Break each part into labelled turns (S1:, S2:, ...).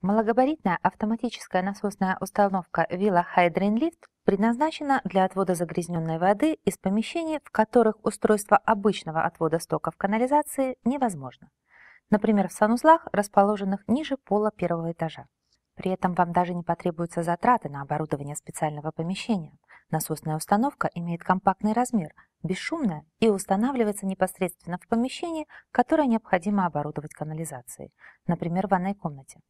S1: Малогабаритная автоматическая насосная установка Villa Hydrin Lift предназначена для отвода загрязненной воды из помещений, в которых устройство обычного отвода стоков канализации невозможно. Например, в санузлах, расположенных ниже пола первого этажа. При этом вам даже не потребуются затраты на оборудование специального помещения. Насосная установка имеет компактный размер, бесшумная и устанавливается непосредственно в помещении, которое необходимо оборудовать канализацией, например, в ванной комнате.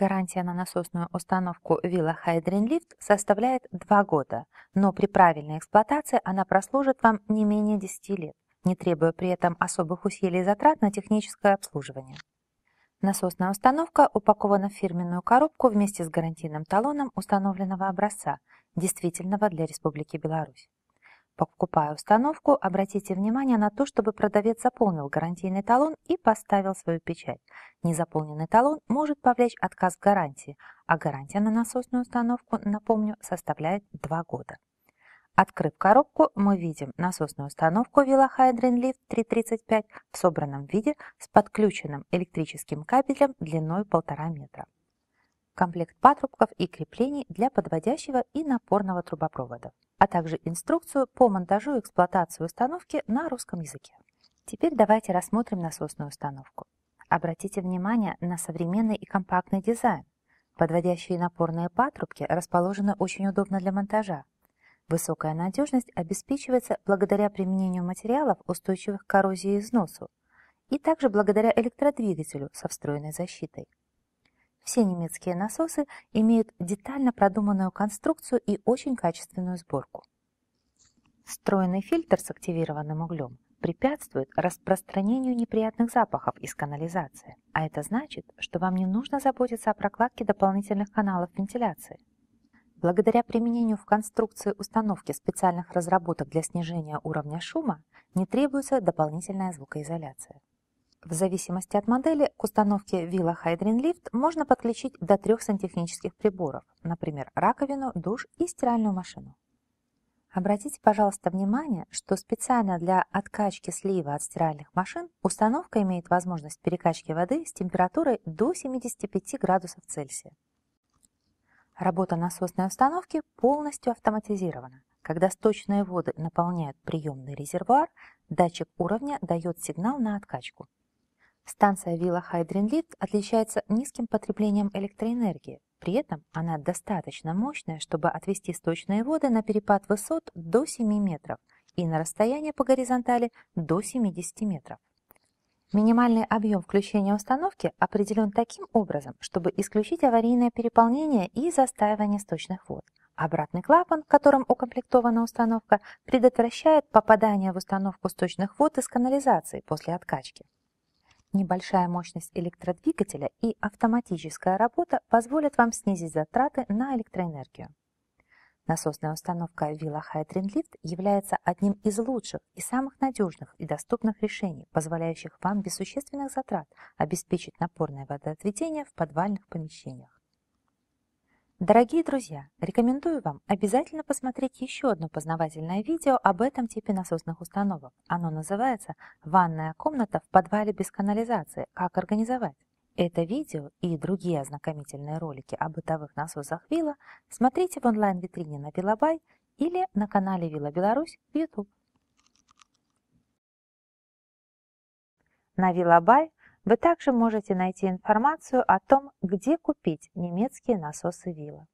S1: Гарантия на насосную установку Villa Hydrin Lift составляет 2 года, но при правильной эксплуатации она прослужит вам не менее 10 лет, не требуя при этом особых усилий и затрат на техническое обслуживание. Насосная установка упакована в фирменную коробку вместе с гарантийным талоном установленного образца, действительного для Республики Беларусь. Покупая установку, обратите внимание на то, чтобы продавец заполнил гарантийный талон и поставил свою печать. Незаполненный талон может повлечь отказ в гарантии, а гарантия на насосную установку, напомню, составляет 2 года. Открыв коробку, мы видим насосную установку Villa Hydrin Lift 335 в собранном виде с подключенным электрическим кабелем длиной 1,5 метра. Комплект патрубков и креплений для подводящего и напорного трубопроводов а также инструкцию по монтажу и эксплуатации установки на русском языке. Теперь давайте рассмотрим насосную установку. Обратите внимание на современный и компактный дизайн. Подводящие напорные патрубки расположены очень удобно для монтажа. Высокая надежность обеспечивается благодаря применению материалов, устойчивых к коррозии и износу, и также благодаря электродвигателю со встроенной защитой. Все немецкие насосы имеют детально продуманную конструкцию и очень качественную сборку. Встроенный фильтр с активированным углем препятствует распространению неприятных запахов из канализации, а это значит, что вам не нужно заботиться о прокладке дополнительных каналов вентиляции. Благодаря применению в конструкции установки специальных разработок для снижения уровня шума не требуется дополнительная звукоизоляция. В зависимости от модели к установке Villa Hydrin Lift можно подключить до трех сантехнических приборов, например, раковину, душ и стиральную машину. Обратите, пожалуйста, внимание, что специально для откачки слива от стиральных машин установка имеет возможность перекачки воды с температурой до 75 градусов Цельсия. Работа насосной установки полностью автоматизирована. Когда сточные воды наполняют приемный резервуар, датчик уровня дает сигнал на откачку. Станция Вилла Хайдринлит отличается низким потреблением электроэнергии. При этом она достаточно мощная, чтобы отвести сточные воды на перепад высот до 7 метров и на расстояние по горизонтали до 70 метров. Минимальный объем включения установки определен таким образом, чтобы исключить аварийное переполнение и застаивание сточных вод. Обратный клапан, которым укомплектована установка, предотвращает попадание в установку сточных вод из канализации после откачки. Небольшая мощность электродвигателя и автоматическая работа позволят вам снизить затраты на электроэнергию. Насосная установка Villa Hydrin Lift является одним из лучших и самых надежных и доступных решений, позволяющих вам без существенных затрат обеспечить напорное водоотведение в подвальных помещениях. Дорогие друзья, рекомендую вам обязательно посмотреть еще одно познавательное видео об этом типе насосных установок. Оно называется «Ванная комната в подвале без канализации. Как организовать?». Это видео и другие ознакомительные ролики о бытовых насосах Вилла смотрите в онлайн-витрине на Виллабай или на канале Вилла Беларусь в YouTube. На Виллабай вы также можете найти информацию о том, где купить немецкие насосы Вилла.